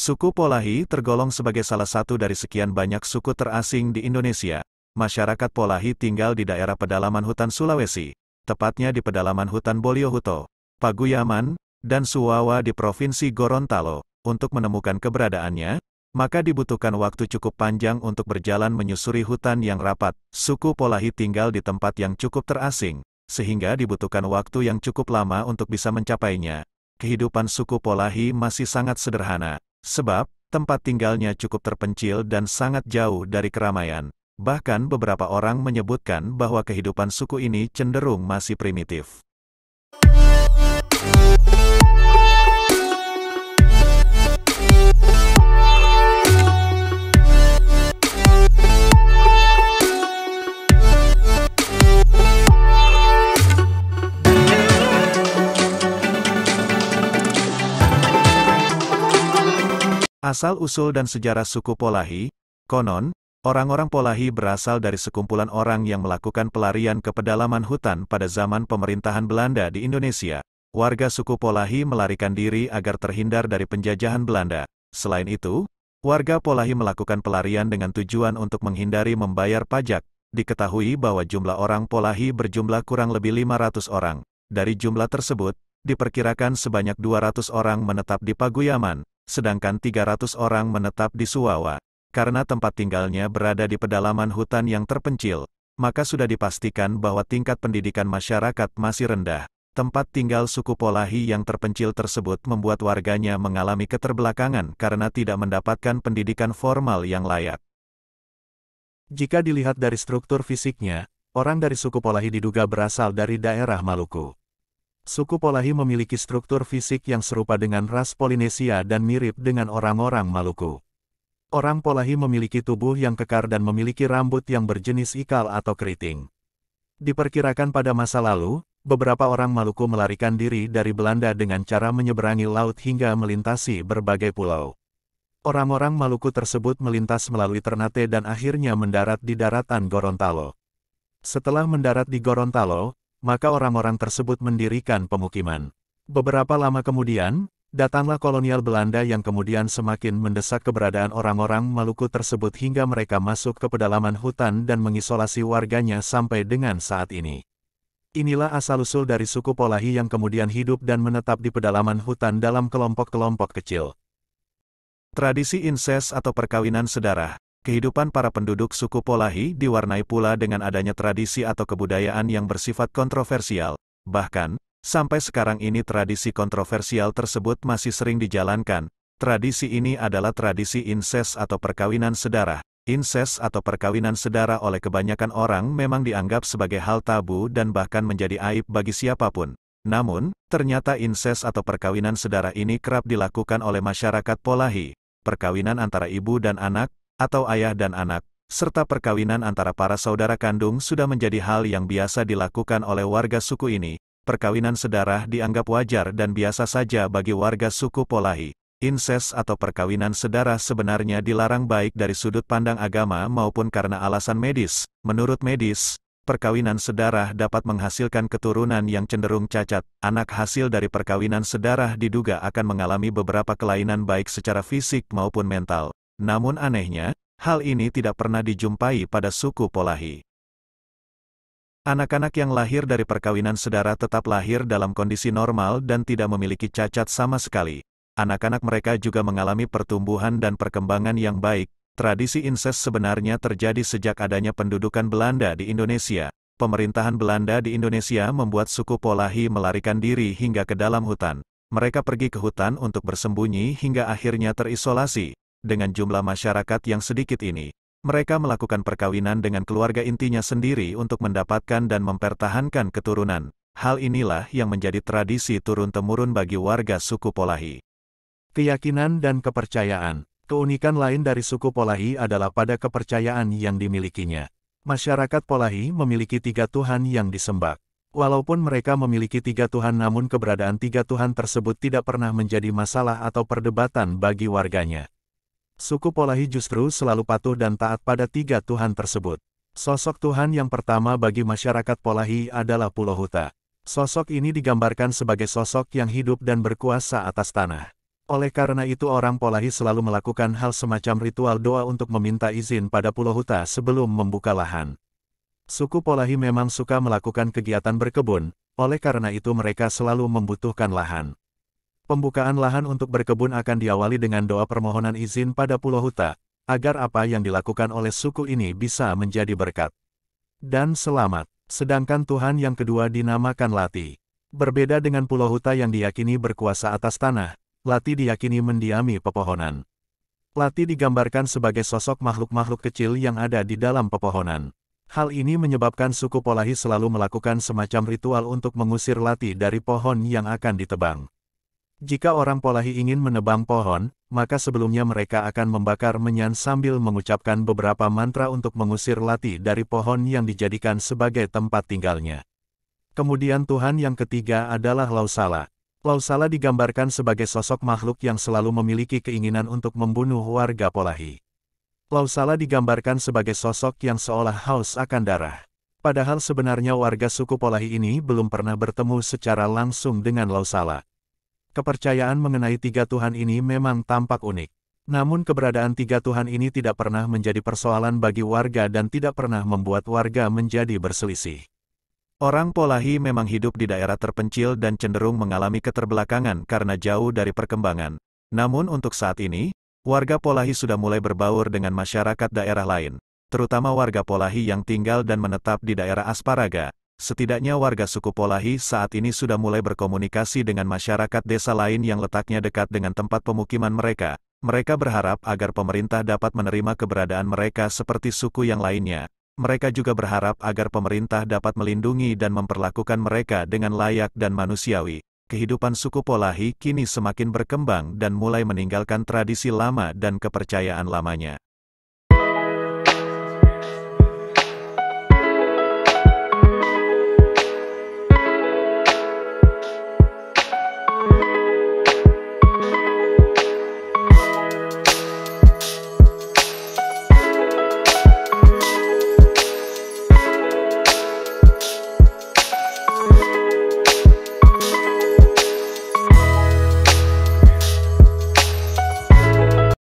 Suku Polahi tergolong sebagai salah satu dari sekian banyak suku terasing di Indonesia. Masyarakat Polahi tinggal di daerah pedalaman hutan Sulawesi, tepatnya di pedalaman hutan Boliohuto, Paguyaman, dan Suwawa di Provinsi Gorontalo. Untuk menemukan keberadaannya, maka dibutuhkan waktu cukup panjang untuk berjalan menyusuri hutan yang rapat. Suku Polahi tinggal di tempat yang cukup terasing, sehingga dibutuhkan waktu yang cukup lama untuk bisa mencapainya. Kehidupan suku Polahi masih sangat sederhana Sebab, tempat tinggalnya cukup terpencil dan sangat jauh dari keramaian. Bahkan beberapa orang menyebutkan bahwa kehidupan suku ini cenderung masih primitif. Asal-usul dan sejarah suku Polahi, konon, orang-orang Polahi berasal dari sekumpulan orang yang melakukan pelarian ke pedalaman hutan pada zaman pemerintahan Belanda di Indonesia. Warga suku Polahi melarikan diri agar terhindar dari penjajahan Belanda. Selain itu, warga Polahi melakukan pelarian dengan tujuan untuk menghindari membayar pajak. Diketahui bahwa jumlah orang Polahi berjumlah kurang lebih 500 orang. Dari jumlah tersebut, diperkirakan sebanyak 200 orang menetap di Paguyaman, sedangkan 300 orang menetap di Suwawa. Karena tempat tinggalnya berada di pedalaman hutan yang terpencil, maka sudah dipastikan bahwa tingkat pendidikan masyarakat masih rendah. Tempat tinggal suku Polahi yang terpencil tersebut membuat warganya mengalami keterbelakangan karena tidak mendapatkan pendidikan formal yang layak. Jika dilihat dari struktur fisiknya, orang dari suku Polahi diduga berasal dari daerah Maluku. Suku Polahi memiliki struktur fisik yang serupa dengan ras Polinesia dan mirip dengan orang-orang Maluku. Orang Polahi memiliki tubuh yang kekar dan memiliki rambut yang berjenis ikal atau keriting. Diperkirakan pada masa lalu, beberapa orang Maluku melarikan diri dari Belanda dengan cara menyeberangi laut hingga melintasi berbagai pulau. Orang-orang Maluku tersebut melintas melalui Ternate dan akhirnya mendarat di daratan Gorontalo. Setelah mendarat di Gorontalo, maka orang-orang tersebut mendirikan pemukiman. Beberapa lama kemudian, datanglah kolonial Belanda yang kemudian semakin mendesak keberadaan orang-orang Maluku tersebut hingga mereka masuk ke pedalaman hutan dan mengisolasi warganya sampai dengan saat ini. Inilah asal-usul dari suku Polahi yang kemudian hidup dan menetap di pedalaman hutan dalam kelompok-kelompok kecil. Tradisi inses atau perkawinan sedarah kehidupan para penduduk suku Polahi diwarnai pula dengan adanya tradisi atau kebudayaan yang bersifat kontroversial. Bahkan, sampai sekarang ini tradisi kontroversial tersebut masih sering dijalankan. Tradisi ini adalah tradisi inses atau perkawinan sedara. Inses atau perkawinan sedara oleh kebanyakan orang memang dianggap sebagai hal tabu dan bahkan menjadi aib bagi siapapun. Namun, ternyata inses atau perkawinan sedara ini kerap dilakukan oleh masyarakat Polahi. Perkawinan antara ibu dan anak atau ayah dan anak, serta perkawinan antara para saudara kandung sudah menjadi hal yang biasa dilakukan oleh warga suku ini. Perkawinan sedarah dianggap wajar dan biasa saja bagi warga suku Polahi. Inses atau perkawinan sedarah sebenarnya dilarang baik dari sudut pandang agama maupun karena alasan medis. Menurut medis, perkawinan sedarah dapat menghasilkan keturunan yang cenderung cacat. Anak hasil dari perkawinan sedarah diduga akan mengalami beberapa kelainan baik secara fisik maupun mental. Namun anehnya, hal ini tidak pernah dijumpai pada suku Polahi. Anak-anak yang lahir dari perkawinan sedara tetap lahir dalam kondisi normal dan tidak memiliki cacat sama sekali. Anak-anak mereka juga mengalami pertumbuhan dan perkembangan yang baik. Tradisi inses sebenarnya terjadi sejak adanya pendudukan Belanda di Indonesia. Pemerintahan Belanda di Indonesia membuat suku Polahi melarikan diri hingga ke dalam hutan. Mereka pergi ke hutan untuk bersembunyi hingga akhirnya terisolasi. Dengan jumlah masyarakat yang sedikit ini, mereka melakukan perkawinan dengan keluarga intinya sendiri untuk mendapatkan dan mempertahankan keturunan. Hal inilah yang menjadi tradisi turun-temurun bagi warga suku Polahi. Keyakinan dan kepercayaan Keunikan lain dari suku Polahi adalah pada kepercayaan yang dimilikinya. Masyarakat Polahi memiliki tiga Tuhan yang disembah. Walaupun mereka memiliki tiga Tuhan namun keberadaan tiga Tuhan tersebut tidak pernah menjadi masalah atau perdebatan bagi warganya. Suku Polahi justru selalu patuh dan taat pada tiga Tuhan tersebut. Sosok Tuhan yang pertama bagi masyarakat Polahi adalah Pulau Huta. Sosok ini digambarkan sebagai sosok yang hidup dan berkuasa atas tanah. Oleh karena itu orang Polahi selalu melakukan hal semacam ritual doa untuk meminta izin pada Pulau Huta sebelum membuka lahan. Suku Polahi memang suka melakukan kegiatan berkebun, oleh karena itu mereka selalu membutuhkan lahan. Pembukaan lahan untuk berkebun akan diawali dengan doa permohonan izin pada Pulau Huta, agar apa yang dilakukan oleh suku ini bisa menjadi berkat dan selamat. Sedangkan Tuhan yang kedua dinamakan Lati. Berbeda dengan Pulau Huta yang diyakini berkuasa atas tanah, Lati diyakini mendiami pepohonan. Lati digambarkan sebagai sosok makhluk-makhluk kecil yang ada di dalam pepohonan. Hal ini menyebabkan suku Polahi selalu melakukan semacam ritual untuk mengusir Lati dari pohon yang akan ditebang. Jika orang Polahi ingin menebang pohon, maka sebelumnya mereka akan membakar menyan sambil mengucapkan beberapa mantra untuk mengusir lati dari pohon yang dijadikan sebagai tempat tinggalnya. Kemudian Tuhan yang ketiga adalah Lausala. Lausala digambarkan sebagai sosok makhluk yang selalu memiliki keinginan untuk membunuh warga Polahi. Lausala digambarkan sebagai sosok yang seolah haus akan darah. Padahal sebenarnya warga suku Polahi ini belum pernah bertemu secara langsung dengan Lausala. Kepercayaan mengenai tiga Tuhan ini memang tampak unik. Namun keberadaan tiga Tuhan ini tidak pernah menjadi persoalan bagi warga dan tidak pernah membuat warga menjadi berselisih. Orang Polahi memang hidup di daerah terpencil dan cenderung mengalami keterbelakangan karena jauh dari perkembangan. Namun untuk saat ini, warga Polahi sudah mulai berbaur dengan masyarakat daerah lain, terutama warga Polahi yang tinggal dan menetap di daerah Asparaga, setidaknya warga suku Polahi saat ini sudah mulai berkomunikasi dengan masyarakat desa lain yang letaknya dekat dengan tempat pemukiman mereka. Mereka berharap agar pemerintah dapat menerima keberadaan mereka seperti suku yang lainnya. Mereka juga berharap agar pemerintah dapat melindungi dan memperlakukan mereka dengan layak dan manusiawi. Kehidupan suku Polahi kini semakin berkembang dan mulai meninggalkan tradisi lama dan kepercayaan lamanya.